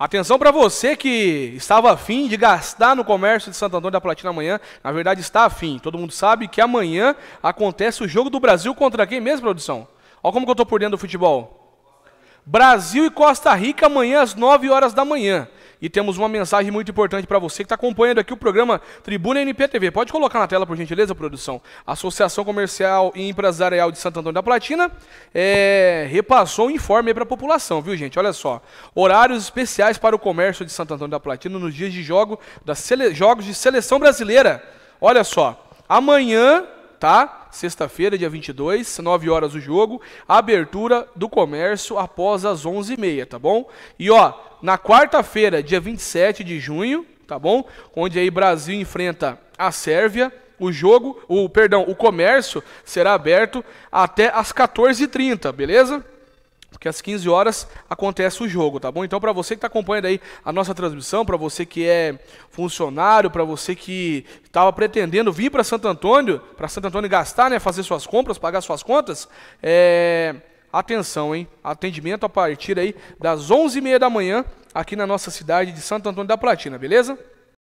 Atenção para você que estava afim de gastar no comércio de Santo Antônio da Platina amanhã. Na verdade, está afim. Todo mundo sabe que amanhã acontece o jogo do Brasil contra quem mesmo, produção? Olha como que eu estou por dentro do futebol. Brasil e Costa Rica amanhã às 9 horas da manhã e temos uma mensagem muito importante para você que está acompanhando aqui o programa Tribuna NPTV. Pode colocar na tela, por gentileza, produção. Associação Comercial e Empresarial de Santo Antônio da Platina é, repassou um informe para a população, viu, gente? Olha só. Horários especiais para o comércio de Santo Antônio da Platina nos dias de jogo, da sele... jogos de seleção brasileira. Olha só. Amanhã, tá? Sexta-feira, dia 22, 9 horas o jogo. Abertura do comércio após as 11h30, tá bom? E ó, na quarta-feira, dia 27 de junho, tá bom? Onde aí Brasil enfrenta a Sérvia. O jogo, o perdão, o comércio será aberto até as 14h30, beleza? Porque às 15 horas acontece o jogo, tá bom? Então, para você que está acompanhando aí a nossa transmissão, para você que é funcionário, para você que estava pretendendo vir para Santo Antônio, para Santo Antônio gastar, né, fazer suas compras, pagar suas contas, é... atenção, hein? Atendimento a partir aí das 11h30 da manhã aqui na nossa cidade de Santo Antônio da Platina, beleza?